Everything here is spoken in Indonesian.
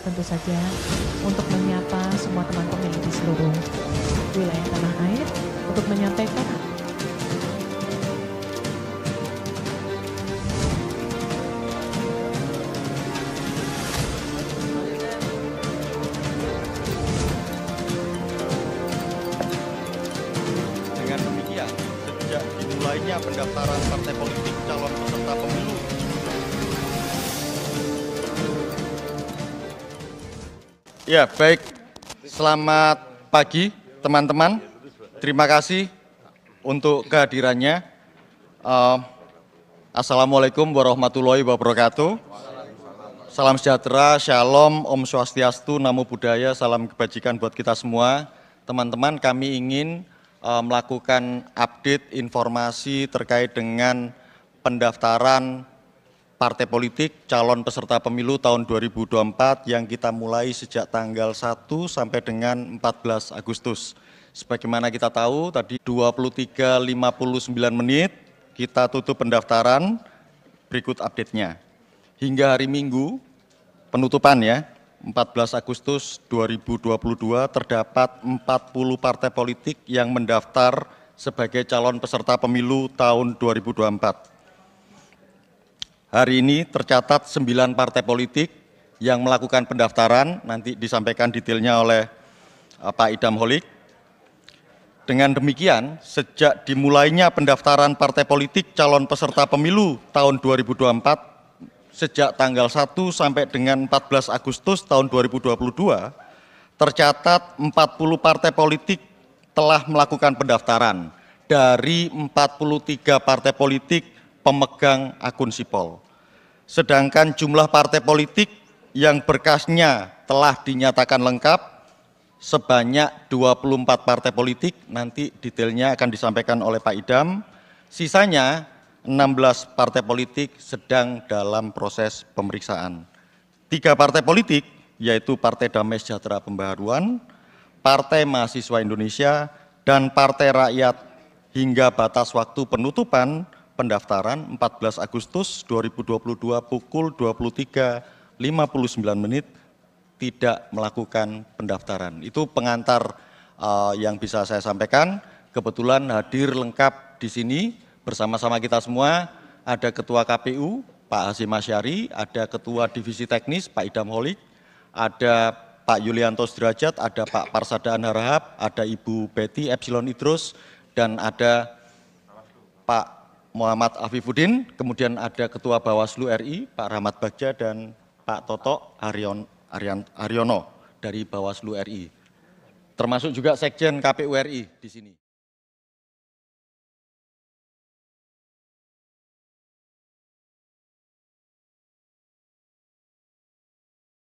tentu saja untuk menyapa semua teman pemilih di seluruh wilayah tanah air untuk menyampaikan dengan demikian sejak dimulainya pendaftaran partai politik Ya, baik. Selamat pagi teman-teman. Terima kasih untuk kehadirannya. Uh, Assalamualaikum warahmatullahi wabarakatuh. Salam sejahtera, shalom, om swastiastu, namo buddhaya, salam kebajikan buat kita semua. Teman-teman, kami ingin uh, melakukan update informasi terkait dengan pendaftaran partai politik calon peserta pemilu tahun 2024 yang kita mulai sejak tanggal 1 sampai dengan 14 Agustus. Sebagaimana kita tahu tadi 23.59 menit kita tutup pendaftaran, berikut update-nya. Hingga hari Minggu, penutupan ya, 14 Agustus 2022 terdapat 40 partai politik yang mendaftar sebagai calon peserta pemilu tahun 2024 Hari ini tercatat 9 partai politik yang melakukan pendaftaran, nanti disampaikan detailnya oleh eh, Pak Idam Holik. Dengan demikian, sejak dimulainya pendaftaran partai politik calon peserta pemilu tahun 2024, sejak tanggal 1 sampai dengan 14 Agustus tahun 2022, tercatat 40 partai politik telah melakukan pendaftaran dari 43 partai politik pemegang akun sipol. Sedangkan jumlah partai politik yang berkasnya telah dinyatakan lengkap sebanyak 24 partai politik, nanti detailnya akan disampaikan oleh Pak Idam. Sisanya 16 partai politik sedang dalam proses pemeriksaan. Tiga partai politik, yaitu Partai Damai Sejahtera Pembaharuan, Partai Mahasiswa Indonesia, dan Partai Rakyat hingga batas waktu penutupan pendaftaran 14 Agustus 2022 pukul 23.59 menit tidak melakukan pendaftaran. Itu pengantar uh, yang bisa saya sampaikan. Kebetulan hadir lengkap di sini bersama-sama kita semua. Ada Ketua KPU Pak Hasim Masyari, ada Ketua Divisi Teknis Pak Idam Holik, ada Pak Yulianto Sudrajat, ada Pak Parsadaan Harahap, ada Ibu Betty Epsilon Idrus, dan ada Pak Muhammad Afifuddin, kemudian ada Ketua Bawaslu RI Pak Rahmat Bagja dan Pak Toto Aryon, Aryono dari Bawaslu RI. Termasuk juga Sekjen KPU RI di sini.